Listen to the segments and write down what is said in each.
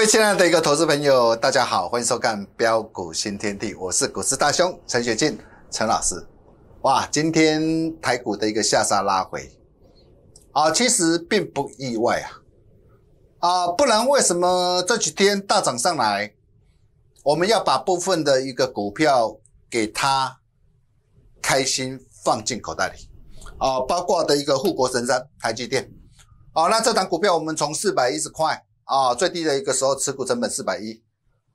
各位亲爱的一个投资朋友，大家好，欢迎收看《标股新天地》，我是股市大兄陈雪进陈老师。哇，今天台股的一个下杀拉回啊，其实并不意外啊啊，不然为什么这几天大涨上来，我们要把部分的一个股票给它开心放进口袋里啊？包括的一个护国神山台积电。啊，那这档股票我们从四百一十块。啊，最低的一个时候持股成本四百一，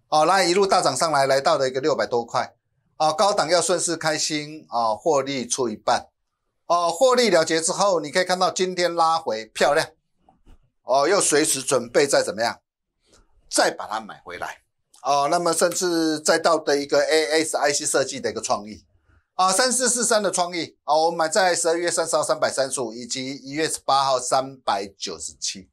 好，那一路大涨上来，来到了一个六百多块，哦，高档要顺势开心啊，获利出一半，哦，获利了结之后，你可以看到今天拉回漂亮，哦，又随时准备再怎么样，再把它买回来，哦，那么甚至再到的一个 A S I C 设计的一个创意，啊，三四四三的创意，啊，我买在十二月三十号三百三十五，以及一月十八号三百九十七。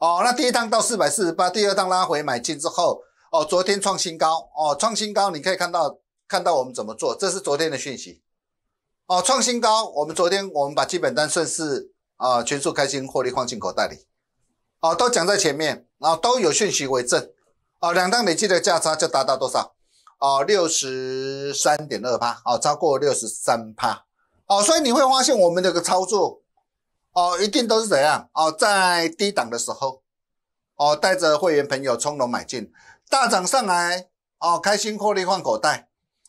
哦，那第一档到四百四十八，第二档拉回买进之后，哦，昨天创新高，哦，创新高，你可以看到看到我们怎么做，这是昨天的讯息，哦，创新高，我们昨天我们把基本单顺势啊全数开心获利放进口袋里，哦，都讲在前面，然后都有讯息为证，哦，两单累计的价差就达到多少？哦，六十三点二八，哦，超过六十三趴，哦，所以你会发现我们这个操作。哦，一定都是怎样？哦，在低档的时候，哦，带着会员朋友从容买进，大涨上来，哦，开心获利换口袋，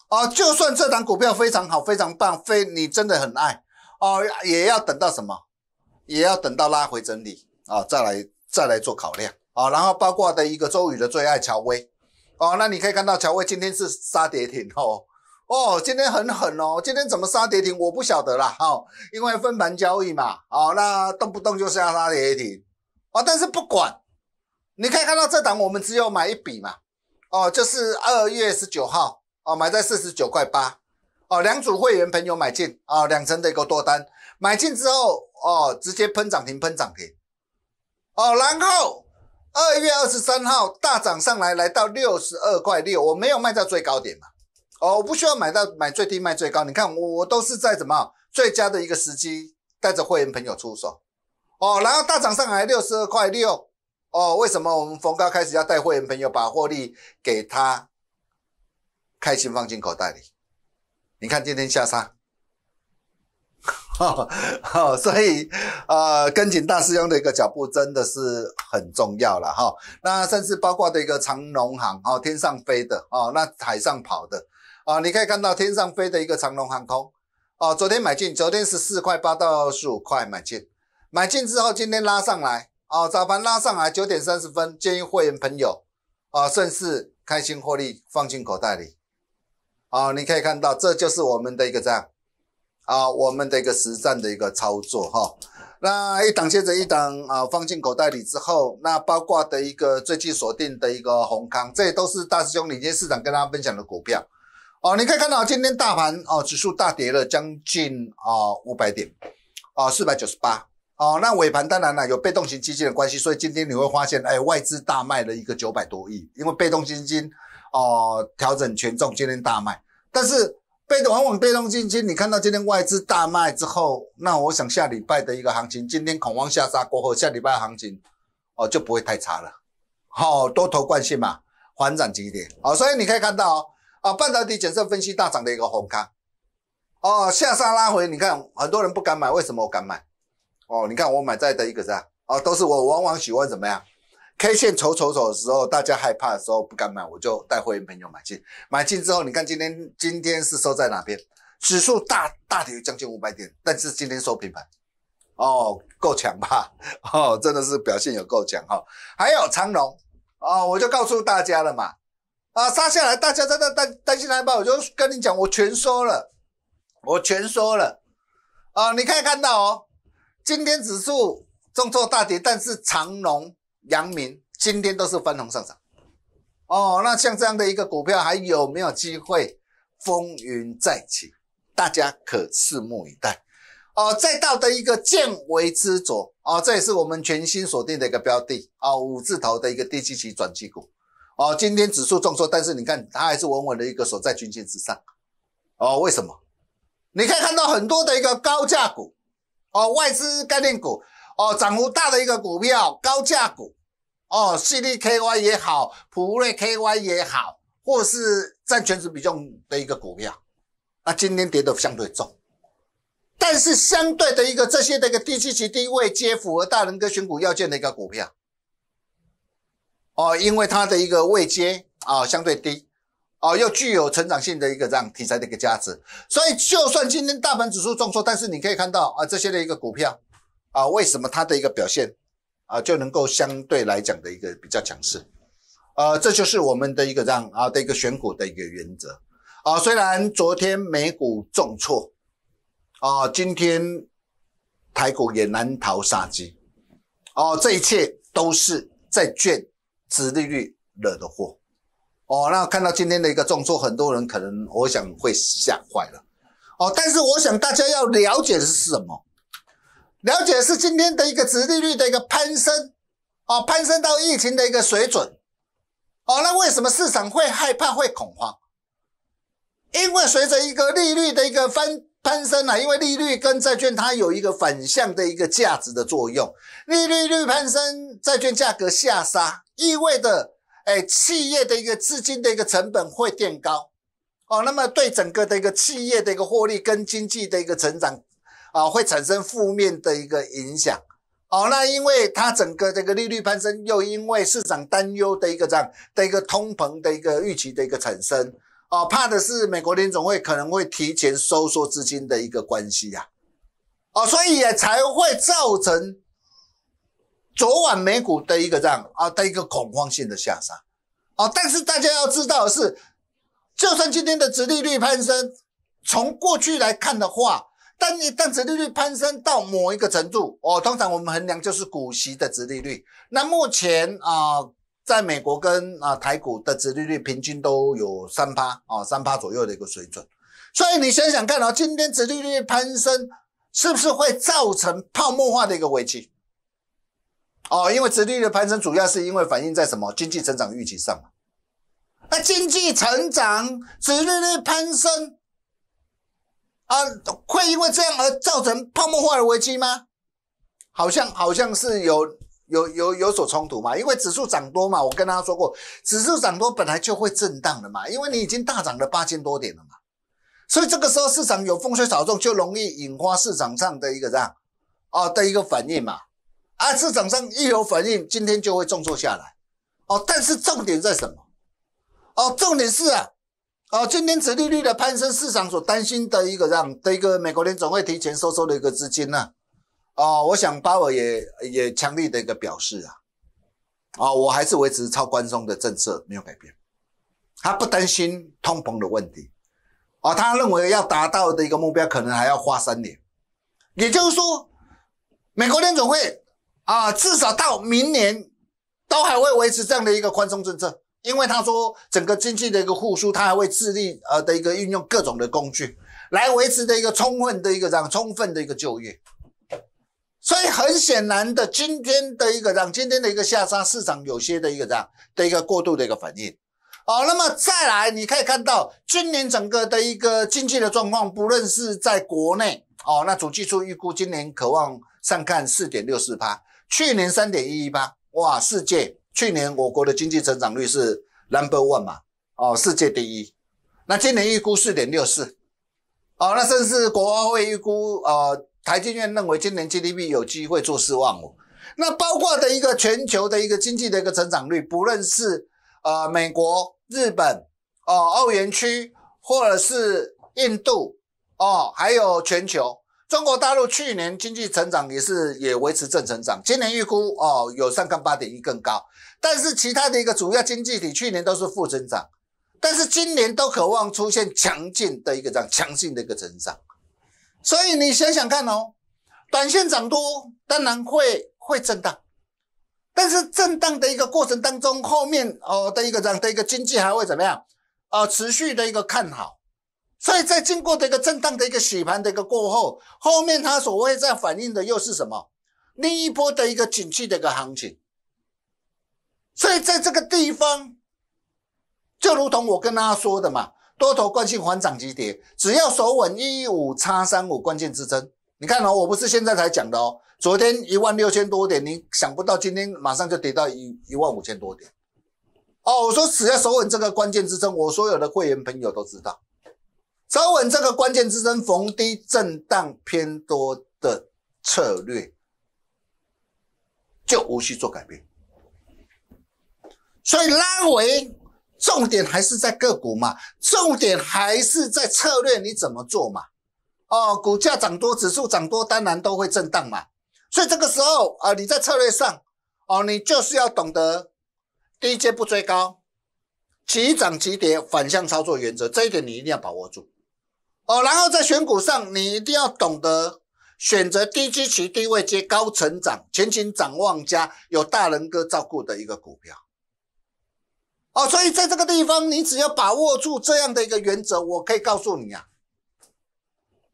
哦，就算这档股票非常好、非常棒、非你真的很爱，哦，也要等到什么？也要等到拉回整理啊，再来再来做考量啊，然后包括的一个周宇的最爱乔威，哦，那你可以看到乔威今天是杀跌停哦。哦，今天很狠哦，今天怎么杀跌停？我不晓得了哈，因为分盘交易嘛，哦，那动不动就是要杀跌停哦，但是不管，你可以看到这档我们只有买一笔嘛，哦，就是二月十九号，哦，买在四十九块八，哦，两组会员朋友买进，啊，两成的一个多单，买进之后，哦，直接喷涨停，喷涨停，哦，然后二月二十三号大涨上来，来到六十二块六，我没有卖到最高点嘛。哦，我不需要买到买最低卖最高，你看我我都是在什么最佳的一个时机带着会员朋友出手，哦，然后大涨上来六十二块六，哦，为什么我们冯高开始要带会员朋友把获利给他开心放进口袋里？你看今天下杀。哈，所以呃，跟紧大师兄的一个脚步真的是很重要了哈。那甚至包括的一个长农行哦，天上飞的哦，那海上跑的。啊，你可以看到天上飞的一个长龙航空，啊，昨天买进，昨天十四块八到十五块买进，买进之后今天拉上来，啊，早盘拉上来九点三十分，建议会员朋友，啊，顺势开心获利放进口袋里，啊，你可以看到这就是我们的一个样啊，我们的一个实战的一个操作哈，那一档接着一档啊，放进口袋里之后，那包括的一个最近锁定的一个宏康，这都是大师兄领先市场跟大家分享的股票。哦，你可以看到今天大盘哦，指数大跌了将近啊五百点，啊四百九十八。哦，那尾盘当然了，有被动型基金的关系，所以今天你会发现，哎，外资大卖了一个九百多亿，因为被动基金哦调整权重，今天大卖。但是被往往被动基金，你看到今天外资大卖之后，那我想下礼拜的一个行情，今天恐慌下杀过后，下礼拜的行情哦就不会太差了。好，多头惯性嘛，缓涨几点。好，所以你可以看到哦。啊，半导体检测分析大涨的一个红咖哦，下沙拉回，你看很多人不敢买，为什么我敢买？哦，你看我买在的一个是，哦，都是我往往喜欢怎么样？K 线丑丑丑的时候，大家害怕的时候不敢买，我就带会员朋友买进，买进之后，你看今天今天是收在哪边？指数大大有将近五百点，但是今天收平盘，哦，够强吧？哦，真的是表现有够强哈！还有长龙，哦，我就告诉大家了嘛。啊，杀下来，大家真的担担心来吧，我就跟你讲，我全说了，我全说了。啊，你可以看到哦，今天指数重挫大跌，但是长隆、阳明今天都是翻红上涨。哦，那像这样的一个股票还有没有机会？风云再起，大家可拭目以待。哦，再到的一个见微知著，哦，这也是我们全新锁定的一个标的啊，五字头的一个低基期转基股。哦，今天指数重挫，但是你看它还是稳稳的一个所在均线之上。哦，为什么？你可以看到很多的一个高价股，哦，外资概念股，哦，涨幅大的一个股票，高价股，哦，CDKY 也好，普瑞 KY 也好，或是占全值比重的一个股票，那今天跌的相对重，但是相对的一个这些的一个低周期低位接符合大轮哥选股要件的一个股票。哦，因为它的一个位阶啊相对低，哦又具有成长性的一个这样题材的一个价值，所以就算今天大盘指数重挫，但是你可以看到啊这些的一个股票啊为什么它的一个表现啊就能够相对来讲的一个比较强势，呃这就是我们的一个这样啊的一个选股的一个原则啊虽然昨天美股重挫，啊今天台股也难逃杀机，哦这一切都是在卷。低利率惹的祸哦，那看到今天的一个重挫，很多人可能我想会吓坏了哦。但是我想大家要了解的是什么？了解是今天的一个低利率的一个攀升哦，攀升到疫情的一个水准哦。那为什么市场会害怕、会恐慌？因为随着一个利率的一个翻攀升呢，因为利率跟债券它有一个反向的一个价值的作用，利率率攀升，债券价格下杀。意味着，哎，企业的一个资金的一个成本会变高，哦，那么对整个的一个企业的一个获利跟经济的一个成长，啊，会产生负面的一个影响，哦，那因为它整个这个利率攀升，又因为市场担忧的一个这样的一个通膨的一个预期的一个产生，哦，怕的是美国联总会可能会提前收缩资金的一个关系呀，哦，所以也才会造成。昨晚美股的一个这样啊的一个恐慌性的下杀，啊。但是大家要知道的是，就算今天的殖利率攀升，从过去来看的话，但一旦殖利率攀升到某一个程度，哦，通常我们衡量就是股息的殖利率。那目前啊，在美国跟啊台股的殖利率平均都有三趴啊，三趴左右的一个水准。所以你想想看啊，今天殖利率攀升，是不是会造成泡沫化的一个危机？哦，因为殖利率攀升主要是因为反映在什么经济成长预期上嘛？那经济成长殖利率攀升啊，会因为这样而造成泡沫化的危机吗？好像好像是有有有有所冲突嘛？因为指数涨多嘛，我跟大家说过，指数涨多本来就会震荡的嘛，因为你已经大涨了八千多点了嘛，所以这个时候市场有风吹草动就容易引发市场上的一个这样啊的一个反应嘛。啊，市场上一有反应，今天就会重挫下来，哦，但是重点在什么？哦，重点是啊，哦，今天指利率的攀升，市场所担心的一个让的一个美国联总会提前收缩的一个资金呢，哦，我想鲍尔也也强力的一个表示啊，啊，我还是维持超宽松的政策没有改变，他不担心通膨的问题，啊，他认为要达到的一个目标可能还要花三年，也就是说，美国联总会。啊，至少到明年都还会维持这样的一个宽松政策，因为他说整个经济的一个复苏，他还会致力呃的一个运用各种的工具来维持的一个充分的一个这样充分的一个就业。所以很显然的，今天的一个这样今天的一个下杀市场有些的一个这样的一个过度的一个反应。好，那么再来，你可以看到今年整个的一个经济的状况，不论是在国内哦，那主计术预估今年可望上看四点六四趴。去年三点一八，哇！世界去年我国的经济成长率是 number one 嘛，哦，世界第一。那今年预估四点六四，哦，那甚至国发会预估，呃，台经院认为今年 GDP 有机会做四万五。那包括的一个全球的一个经济的一个成长率，不论是呃美国、日本、哦澳元区，或者是印度，哦，还有全球。中国大陆去年经济成长也是也维持正增长，今年预估哦有三杠八点一更高，但是其他的一个主要经济体去年都是负增长，但是今年都渴望出现强劲的一个这样强性的一个增长，所以你想想看哦，短线涨多当然会会震荡，但是震荡的一个过程当中后面哦的一个这样的一个经济还会怎么样啊持续的一个看好。所以在经过这个震荡的一个洗盘的一个过后，后面它所谓在反映的又是什么？另一波的一个景气的一个行情。所以在这个地方，就如同我跟大家说的嘛，多头惯性反涨急跌，只要守稳一五叉三五关键支撑，你看哦，我不是现在才讲的哦，昨天一万六千多点，你想不到今天马上就跌到一一万五千多点。哦，我说只要守稳这个关键支撑，我所有的会员朋友都知道。找稳这个关键支撑，逢低震荡偏多的策略就无需做改变。所以拉回，重点还是在个股嘛，重点还是在策略你怎么做嘛。哦，股价涨多，指数涨多，当然都会震荡嘛。所以这个时候啊，你在策略上，哦，你就是要懂得低阶不追高，急涨急跌反向操作原则，这一点你一定要把握住。哦，然后在选股上，你一定要懂得选择低基期、低位接、高成长、前景展望加有大人哥照顾的一个股票。哦，所以在这个地方，你只要把握住这样的一个原则，我可以告诉你啊，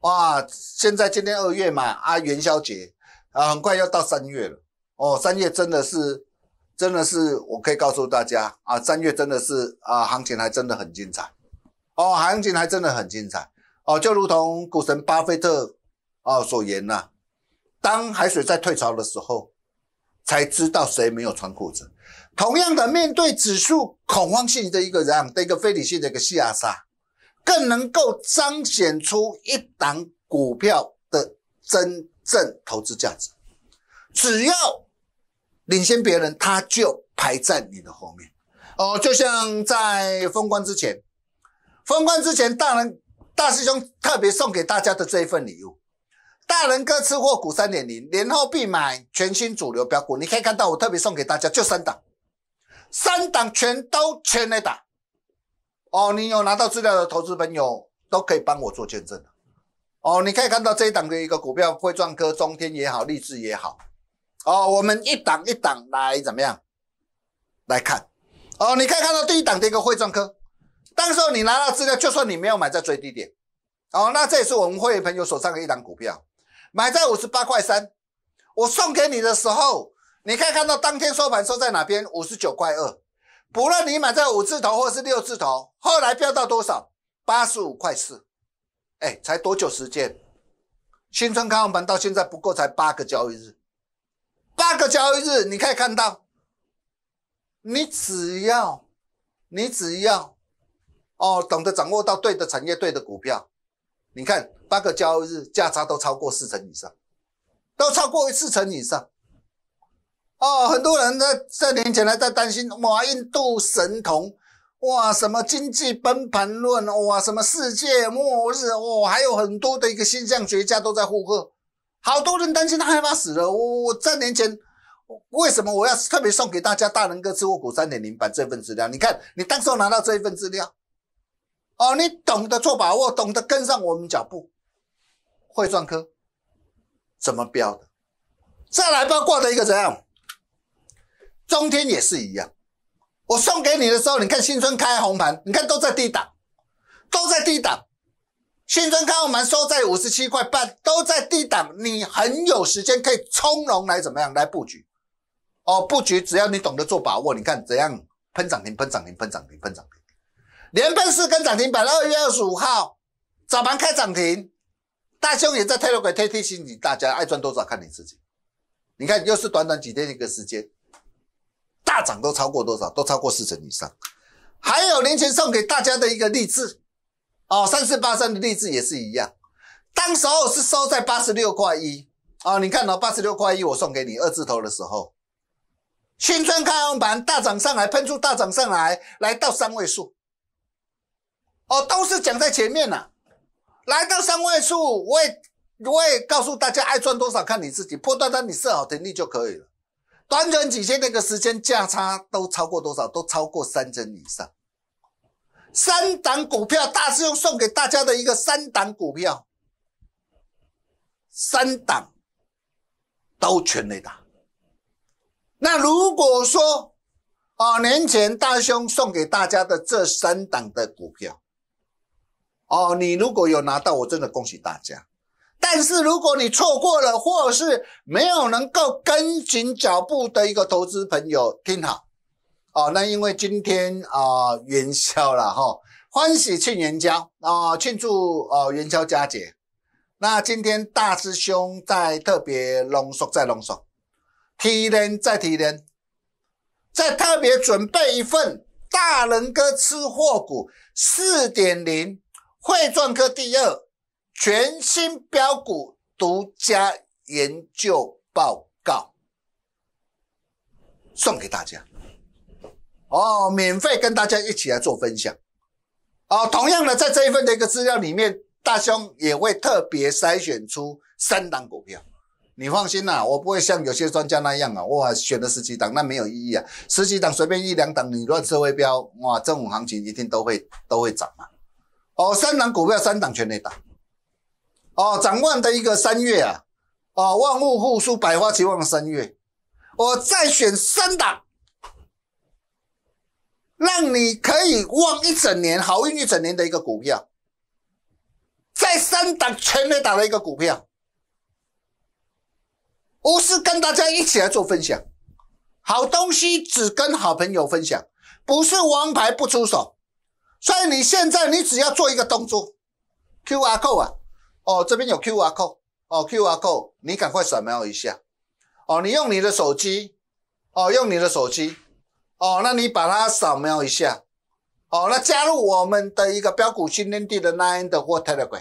哇，现在今天二月嘛，啊元宵节，啊很快要到三月了。哦，三月真的是，真的是，我可以告诉大家啊，三月真的是啊，行情还真的很精彩。哦，行情还真的很精彩。哦，就如同股神巴菲特，哦所言呐，当海水在退潮的时候，才知道谁没有穿裤子。同样的，面对指数恐慌性的一个人的一个非理性的一个下杀，更能够彰显出一档股票的真正投资价值。只要领先别人，他就排在你的后面。哦，就像在封关之前，封关之前，大人。大师兄特别送给大家的这一份礼物，《大人哥吃货股三点零》，年后必买全新主流标股。你可以看到，我特别送给大家就三档，三档全都全来打。哦，你有拿到资料的投资朋友都可以帮我做见证哦，你可以看到这一档的一个股票，汇赚科、中天也好，励志也好。哦，我们一档一档来怎么样来看？哦，你可以看到第一档的一个汇赚科。当时候你拿到资料，就算你没有买在最低点，哦，那这也是我们会员朋友手上的一档股票，买在五十八块三，我送给你的时候，你可以看到当天收盘收在哪边，五十九块二。不论你买在五字头或是六字头，后来飙到多少，八十五块四。哎，才多久时间？新春开盘到现在不过才八个交易日，八个交易日你可以看到，你只要你只要。哦，懂得掌握到对的产业、对的股票，你看八个交易日价差都超过四成以上，都超过四成以上。哦，很多人在在年前还在担心哇，印度神童哇，什么经济崩盘论哇，什么世界末日哇，还有很多的一个现象学家都在附和，好多人担心他害怕死了。我我三年前为什么我要特别送给大家大能哥智慧股三点零版这份资料？你看，你当候拿到这一份资料。哦，你懂得做把握，懂得跟上我们脚步，会赚科怎么标的？再来包括的一个怎样？中天也是一样。我送给你的时候，你看新春开红盘，你看都在低档，都在低档。新春开红盘收在五十七块半，都在低档，你很有时间可以从容来怎么样来布局？哦，布局只要你懂得做把握，你看怎样喷涨停、喷涨停、喷涨停、喷涨停。连奔四跟涨停，板，二月二十五号早盘开涨停，大兄也在 t l r 了股推提醒你大家爱赚多少看你自己。你看又是短短几天一个时间，大涨都超过多少？都超过四成以上。还有年前送给大家的一个励志，哦，三四八三的励志也是一样，当时候是收在八十六块一，哦，你看到八十六块一，我送给你二字头的时候，清春开红盘大涨上来，喷出大涨上来，来到三位数。哦，都是讲在前面了。来到三位数，我也我也告诉大家，爱赚多少看你自己。破断单你设好停利就可以了。短短几天，那个时间价差都超过多少？都超过三成以上。三档股票大师兄送给大家的一个三档股票，三档都全雷打。那如果说啊，年前大兄送给大家的这三档的股票。哦，你如果有拿到，我真的恭喜大家。但是如果你错过了，或是没有能够跟紧脚步的一个投资朋友，听好哦。那因为今天啊元宵了哈，欢喜庆元宵啊，庆祝哦元宵佳节。那今天大师兄在特别浓缩，在浓缩，提人在提人，在特别准备一份大人哥吃货股四点零。慧赚科第二全新标股独家研究报告送给大家哦，免费跟大家一起来做分享哦。同样的，在这一份的一个资料里面，大兄也会特别筛选出三档股票。你放心啦，我不会像有些专家那样啊，哇，选了十几档，那没有意义啊。十几档随便一两档你乱设微标，哇，这种行情一定都会都会涨嘛。哦，三档股票，三档全内档。哦，展望的一个三月啊，哦，万物复苏，百花齐放的三月，我再选三档，让你可以望一整年好运一整年的一个股票，在三档全内打的一个股票，我是跟大家一起来做分享，好东西只跟好朋友分享，不是王牌不出手。所以你现在你只要做一个动作，QR code，哦，这边有 QR code，哦，QR code，你赶快扫描一下，哦，你用你的手机，哦，用你的手机，哦，那你把它扫描一下，哦，那加入我们的一个标股新天地的 Nine Water a m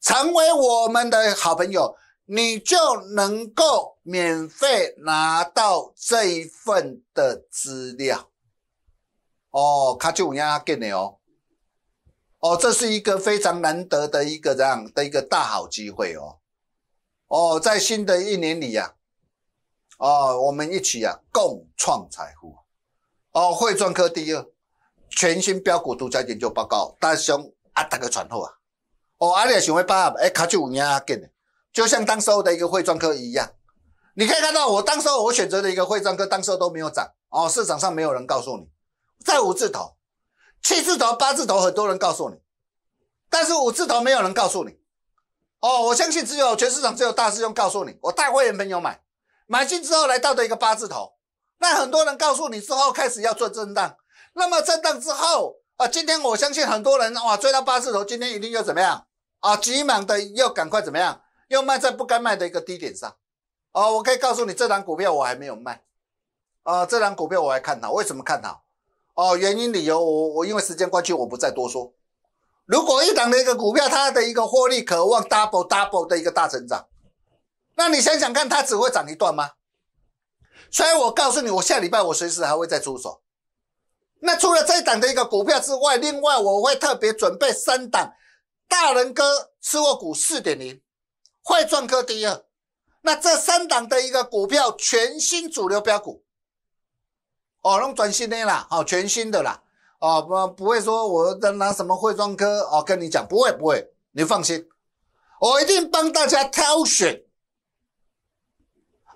成为我们的好朋友，你就能够免费拿到这一份的资料。卡丘五呀，给你哦！哦，这是一个非常难得的一个这样的一个大好机会哦！哦，在新的一年里呀，啊，我们一起呀，共创财富！哦，汇专科第二，全新标股独家研究报告，大熊阿大哥传后啊！哦，阿里也想要把哎，卡丘五呀，给你！就像当时候的一个汇专科一样，你可以看到我当时候我选择的一个汇专科，当时候都没有涨哦，市场上没有人告诉你。在五字头、七字头、八字头，很多人告诉你，但是五字头没有人告诉你。哦，我相信只有全市场只有大师兄告诉你，我带会员朋友买，买进之后来到的一个八字头，那很多人告诉你之后开始要做震荡，那么震荡之后啊，今天我相信很多人哇追到八字头，今天一定要怎么样啊？急忙的要赶快怎么样？要卖在不该卖的一个低点上。哦，我可以告诉你，这档股票我还没有卖。啊，这档股票我还看好，为什么看好？哦，原因理由，我我因为时间关系，我不再多说。如果一档的一个股票，它的一个获利渴望 double double 的一个大成长，那你想想看，它只会涨一段吗？所以，我告诉你，我下礼拜我随时还会再出手。那除了一档的一个股票之外，另外我会特别准备三档：大人哥吃货股四点零，坏赚科第二。那这三档的一个股票，全新主流标股。哦，那转全新的啦，哦，全新的啦，哦，不，不会说我在拿什么会专科哦，跟你讲，不会不会，你放心，我一定帮大家挑选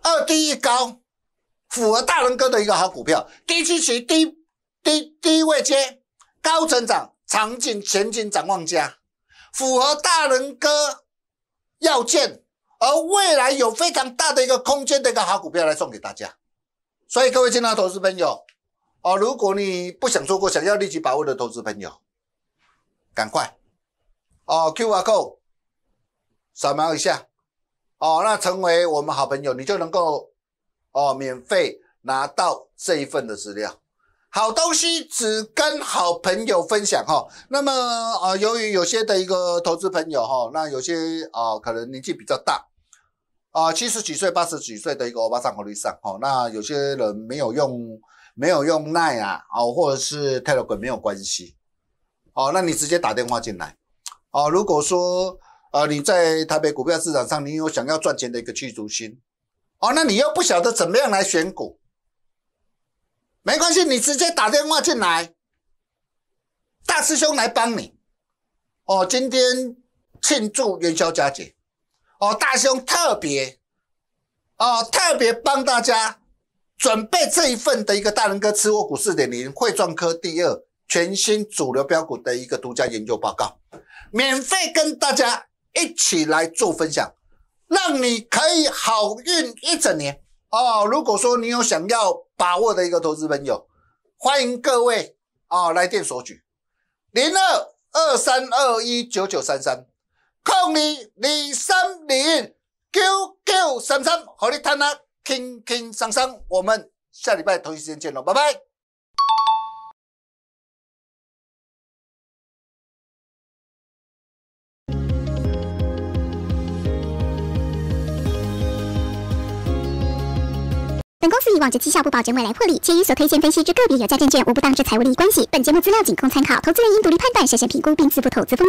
二低一高，符合大人哥的一个好股票，低估值、低低低位接，高成长，场景前景展望加，符合大人哥要件，而未来有非常大的一个空间的一个好股票来送给大家。所以各位其他投资朋友，哦，如果你不想错过，想要立即把握的投资朋友，赶快，哦，Q R code，扫描一下，哦，那成为我们好朋友，你就能够，哦，免费拿到这一份的资料，好东西只跟好朋友分享哈。那么，啊，由于有些的一个投资朋友哈，那有些啊，可能年纪比较大。啊，七十几岁、八十几岁的一个欧巴桑和欧桑，哦，那有些人没有用，没有用 LINE 啊，哦，或者是 Telegram 没有关系，哦，那你直接打电话进来，哦，如果说，呃，你在台北股票市场上，你有想要赚钱的一个驱逐心，哦，那你又不晓得怎么样来选股，没关系，你直接打电话进来，大师兄来帮你，哦，今天庆祝元宵佳节。哦，大兄特别哦，特别帮大家准备这一份的一个大人哥吃沃股四点零慧创科第二全新主流标股的一个独家研究报告，免费跟大家一起来做分享，让你可以好运一整年哦。如果说你有想要把握的一个投资朋友，欢迎各位哦来电索取零二二三二一九九三三。空里零三零，九九三三，和你谈囊，轻轻松松。我们下礼拜同一时间见喽，拜拜。本公司以往就绩效不保证未来获利，且与所推荐分析之个别有价证券，无不当之财务利益关系。本节目资料仅供参考，投资人应独立判断，审慎评估，并自负投资风险。